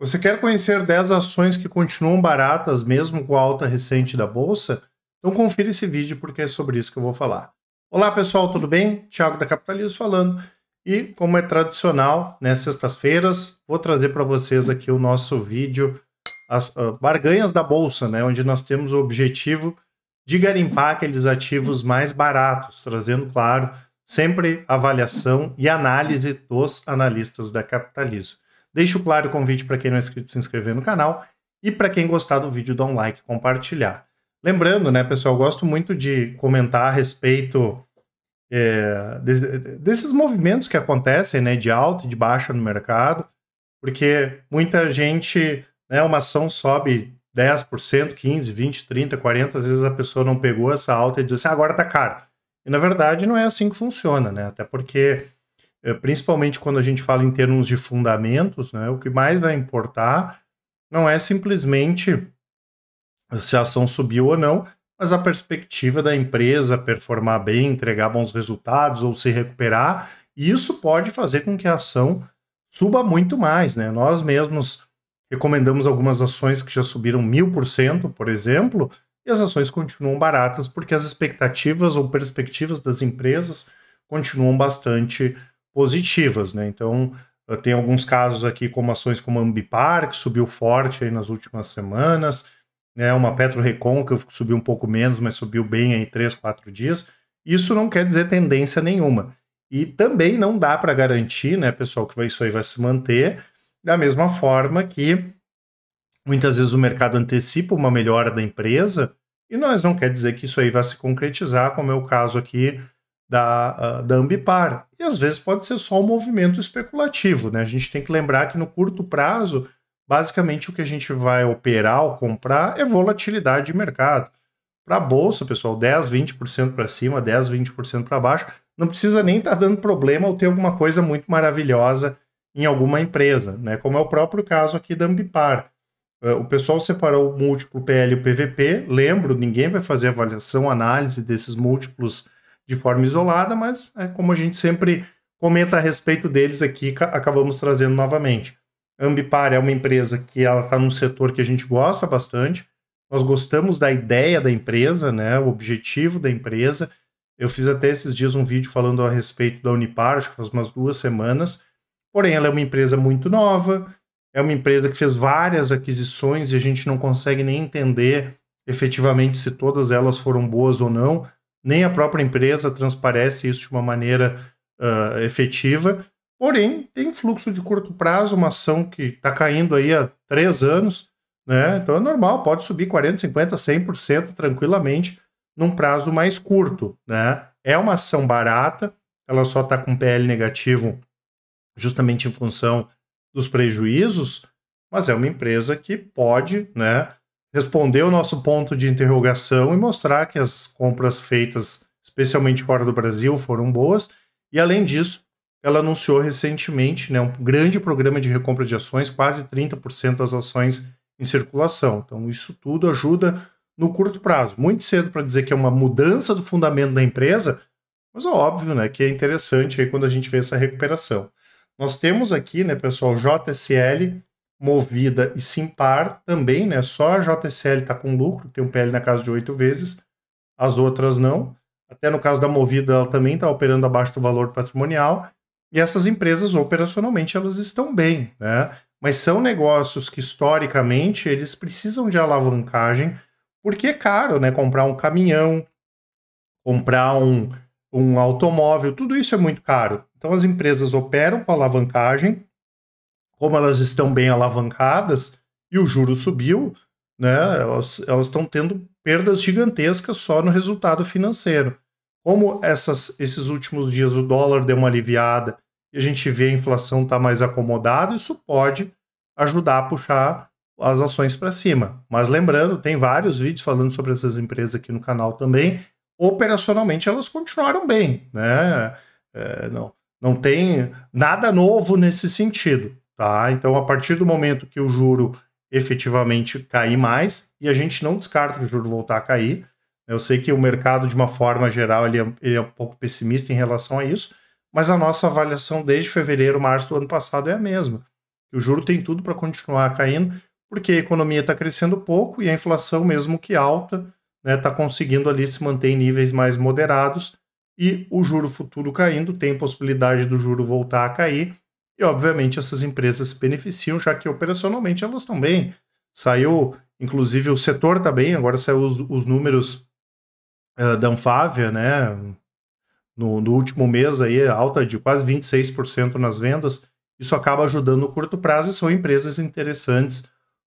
Você quer conhecer 10 ações que continuam baratas mesmo com a alta recente da bolsa? Então confira esse vídeo porque é sobre isso que eu vou falar. Olá pessoal, tudo bem? Thiago da Capitalismo falando. E como é tradicional, né, sextas-feiras, vou trazer para vocês aqui o nosso vídeo as uh, barganhas da bolsa, né, onde nós temos o objetivo de garimpar aqueles ativos mais baratos, trazendo, claro, sempre avaliação e análise dos analistas da Capitalismo. Deixo claro o convite para quem não é inscrito se inscrever no canal e para quem gostar do vídeo, dá um like, compartilhar. Lembrando, né, pessoal, eu gosto muito de comentar a respeito é, de, desses movimentos que acontecem, né, de alta e de baixa no mercado, porque muita gente, né, uma ação sobe 10%, 15%, 20%, 30%, 40%, às vezes a pessoa não pegou essa alta e diz assim, ah, agora tá caro. E na verdade não é assim que funciona, né, até porque é, principalmente quando a gente fala em termos de fundamentos, né, o que mais vai importar não é simplesmente se a ação subiu ou não, mas a perspectiva da empresa performar bem, entregar bons resultados ou se recuperar. E isso pode fazer com que a ação suba muito mais. Né? Nós mesmos recomendamos algumas ações que já subiram mil por cento, por exemplo, e as ações continuam baratas porque as expectativas ou perspectivas das empresas continuam bastante positivas, né? Então, eh, tem alguns casos aqui, como ações como a Ambipar, que subiu forte aí nas últimas semanas, né? Uma Petro Recon, que subiu um pouco menos, mas subiu bem aí três, quatro dias. Isso não quer dizer tendência nenhuma. E também não dá para garantir, né, pessoal, que isso aí vai se manter, da mesma forma que muitas vezes o mercado antecipa uma melhora da empresa, e nós não quer dizer que isso aí vai se concretizar, como é o caso aqui da, ah, da Ambipar. E às vezes pode ser só um movimento especulativo, né? A gente tem que lembrar que no curto prazo, basicamente o que a gente vai operar ou comprar é volatilidade de mercado. Para a bolsa, pessoal, 10, 20% para cima, 10, 20% para baixo, não precisa nem estar tá dando problema ou ter alguma coisa muito maravilhosa em alguma empresa, né? Como é o próprio caso aqui da Ambipar. Ah, o pessoal separou o múltiplo PL e o PVP. Lembro, ninguém vai fazer avaliação, análise desses múltiplos de forma isolada, mas é, como a gente sempre comenta a respeito deles aqui, acabamos trazendo novamente. Ambipar é uma empresa que ela está num setor que a gente gosta bastante. Nós gostamos da ideia da empresa, né? O objetivo da empresa. Eu fiz até esses dias um vídeo falando a respeito da Unipar, acho que faz umas duas semanas. Porém, ela é uma empresa muito nova, é uma empresa que fez várias aquisições e a gente não consegue nem entender efetivamente se todas elas foram boas ou não nem a própria empresa transparece isso de uma maneira uh, efetiva. Porém, tem fluxo de curto prazo, uma ação que está caindo aí há três anos, né? Então é normal, pode subir 40, 50, 100% tranquilamente num prazo mais curto, né? É uma ação barata, ela só está com PL negativo justamente em função dos prejuízos, mas é uma empresa que pode, né, responder o nosso ponto de interrogação e mostrar que as compras feitas, especialmente fora do Brasil, foram boas. E além disso, ela anunciou recentemente né, um grande programa de recompra de ações, quase 30% das ações em circulação. Então, isso tudo ajuda no curto prazo. Muito cedo para dizer que é uma mudança do fundamento da empresa, mas é óbvio né, que é interessante aí quando a gente vê essa recuperação. Nós temos aqui, né, pessoal, JSL Movida e Simpar também, né? Só a JCL está com lucro, tem um PL na casa de oito vezes, as outras não. Até no caso da Movida, ela também está operando abaixo do valor patrimonial. E essas empresas, operacionalmente, elas estão bem, né? Mas são negócios que, historicamente, eles precisam de alavancagem, porque é caro, né? Comprar um caminhão, comprar um, um automóvel, tudo isso é muito caro. Então, as empresas operam com alavancagem, como elas estão bem alavancadas e o juro subiu, né, elas, elas estão tendo perdas gigantescas só no resultado financeiro. Como essas, esses últimos dias o dólar deu uma aliviada e a gente vê a inflação estar tá mais acomodada, isso pode ajudar a puxar as ações para cima. Mas lembrando, tem vários vídeos falando sobre essas empresas aqui no canal também. Operacionalmente elas continuaram bem, né? É, não, não tem nada novo nesse sentido. Tá? Então, a partir do momento que o juro efetivamente cair mais, e a gente não descarta o juro voltar a cair, né? eu sei que o mercado, de uma forma geral, ele é, ele é um pouco pessimista em relação a isso, mas a nossa avaliação desde fevereiro, março do ano passado é a mesma. O juro tem tudo para continuar caindo, porque a economia está crescendo pouco e a inflação, mesmo que alta, está né, tá conseguindo ali se manter em níveis mais moderados e o juro futuro caindo, tem possibilidade do juro voltar a cair e, obviamente, essas empresas se beneficiam, já que operacionalmente elas estão bem. Saiu, inclusive, o setor está bem, agora saiu os, os números uh, da Anfávia, né? No, no, último mês aí, alta de quase 26% nas vendas. Isso acaba ajudando no curto prazo e são empresas interessantes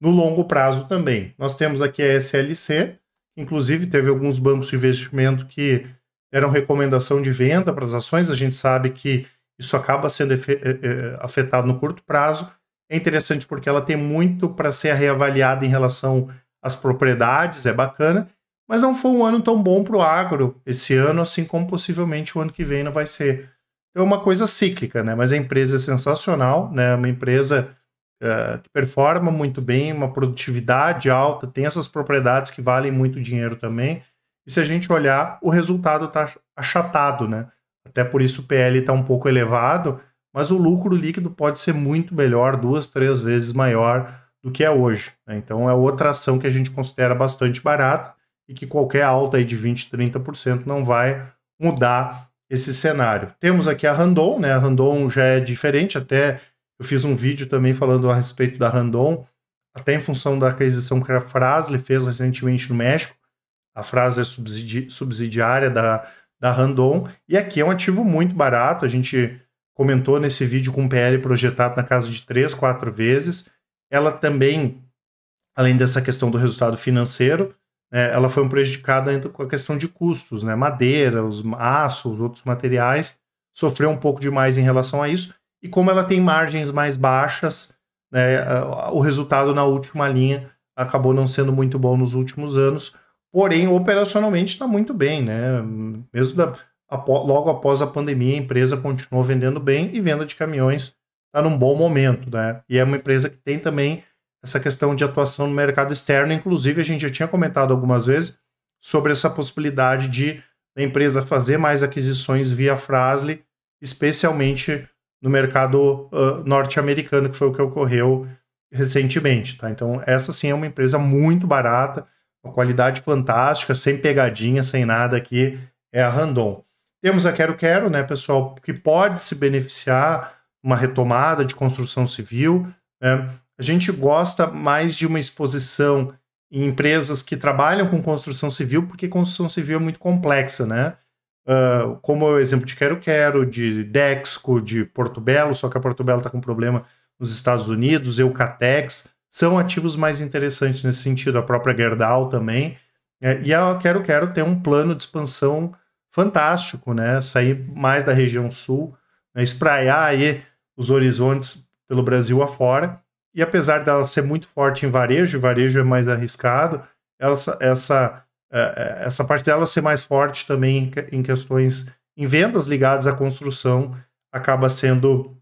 no longo prazo também. Nós temos aqui a SLC, inclusive teve alguns bancos de investimento que deram recomendação de venda para as ações. A gente sabe que isso acaba sendo eh, eh, afetado no curto prazo. É interessante porque ela tem muito para ser reavaliada em relação às propriedades, é bacana, mas não foi um ano tão bom para o agro esse ano, assim como possivelmente o ano que vem não vai ser. É uma coisa cíclica, né? Mas a empresa é sensacional, né? É uma empresa uh, que performa muito bem, uma produtividade alta, tem essas propriedades que valem muito dinheiro também. E se a gente olhar, o resultado está achatado, né? Até por isso o PL está um pouco elevado, mas o lucro líquido pode ser muito melhor, duas, três vezes maior do que é hoje. Né? Então é outra ação que a gente considera bastante barata e que qualquer alta aí de 20%, 30% não vai mudar esse cenário. Temos aqui a Randon, né? A Randon já é diferente, até eu fiz um vídeo também falando a respeito da Randon, até em função da aquisição que a Frasley fez recentemente no México. A Frasley é subsidi subsidiária da da Randon. E aqui é um ativo muito barato. A gente comentou nesse vídeo com o PL projetado na casa de 3, 4 vezes. Ela também, além dessa questão do resultado financeiro, né, ela foi um prejudicada com a questão de custos, né? Madeira, os os outros materiais, sofreu um pouco demais em relação a isso. E como ela tem margens mais baixas, né, o resultado na última linha acabou não sendo muito bom nos últimos anos. Porém, operacionalmente está muito bem, né? Mesmo da, logo após a pandemia, a empresa continuou vendendo bem e venda de caminhões está num bom momento, né? E é uma empresa que tem também essa questão de atuação no mercado externo. Inclusive, a gente já tinha comentado algumas vezes sobre essa possibilidade de a empresa fazer mais aquisições via Frasle, especialmente no mercado uh, norte-americano, que foi o que ocorreu recentemente, tá? Então, essa sim é uma empresa muito barata uma qualidade fantástica, sem pegadinha, sem nada aqui, é a Randon. Temos a Quero Quero, né, pessoal, que pode se beneficiar uma retomada de construção civil. Né? A gente gosta mais de uma exposição em empresas que trabalham com construção civil, porque construção civil é muito complexa, né? Uh, como o exemplo de Quero Quero, de Dexco, de Porto Belo, só que a Porto Belo está com problema nos Estados Unidos, Eucatex são ativos mais interessantes nesse sentido. A própria Gerdau também. É, e a Quero Quero tem um plano de expansão fantástico, né? Sair mais da região sul, né? espraiar aí os horizontes pelo Brasil afora. E apesar dela ser muito forte em varejo, varejo é mais arriscado, essa, essa, é, é, essa parte dela ser mais forte também em questões, em vendas ligadas à construção, acaba sendo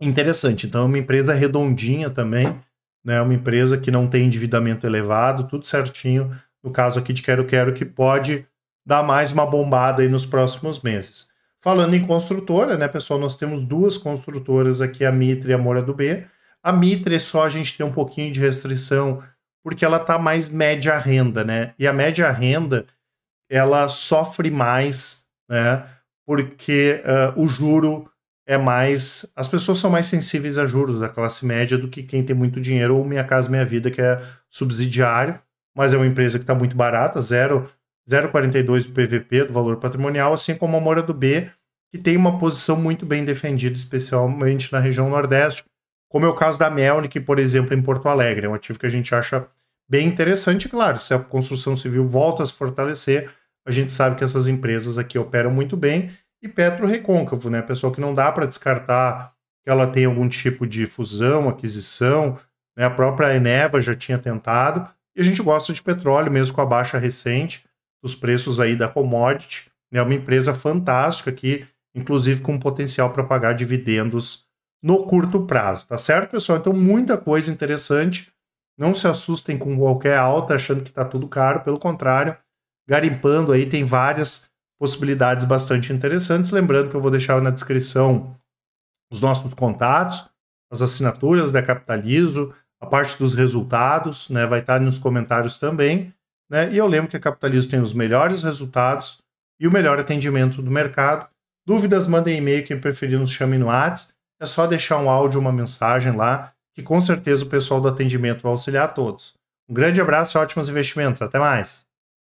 interessante. Então, é uma empresa redondinha também, né, uma empresa que não tem endividamento elevado, tudo certinho, no caso aqui de Quero Quero, que pode dar mais uma bombada aí nos próximos meses. Falando em construtora, né, pessoal, nós temos duas construtoras aqui, a Mitre e a Moura do B. A Mitre é só a gente tem um pouquinho de restrição, porque ela está mais média renda, né? E a média renda, ela sofre mais, né? Porque uh, o juro é mais. As pessoas são mais sensíveis a juros da classe média do que quem tem muito dinheiro ou Minha Casa Minha Vida, que é subsidiário, mas é uma empresa que está muito barata, 0,42 do PVP, do valor patrimonial, assim como a Moura do B, que tem uma posição muito bem defendida, especialmente na região Nordeste, como é o caso da Melnick, por exemplo, em Porto Alegre. É um ativo que a gente acha bem interessante, claro. Se a construção civil volta a se fortalecer, a gente sabe que essas empresas aqui operam muito bem e Petro Recôncavo, né? Pessoal que não dá para descartar que ela tem algum tipo de fusão, aquisição, né? A própria Eneva já tinha tentado. E a gente gosta de petróleo, mesmo com a baixa recente dos preços aí da commodity. né? uma empresa fantástica que, inclusive, com potencial para pagar dividendos no curto prazo, tá certo, pessoal? Então, muita coisa interessante. Não se assustem com qualquer alta achando que está tudo caro, pelo contrário, garimpando aí tem várias possibilidades bastante interessantes. Lembrando que eu vou deixar na descrição os nossos contatos, as assinaturas da Capitalizo, a parte dos resultados, né, vai estar nos comentários também. Né, e eu lembro que a Capitalizo tem os melhores resultados e o melhor atendimento do mercado. Dúvidas, mandem e-mail, quem preferir nos chame no WhatsApp. É só deixar um áudio, uma mensagem lá, que com certeza o pessoal do atendimento vai auxiliar a todos. Um grande abraço e ótimos investimentos. Até mais!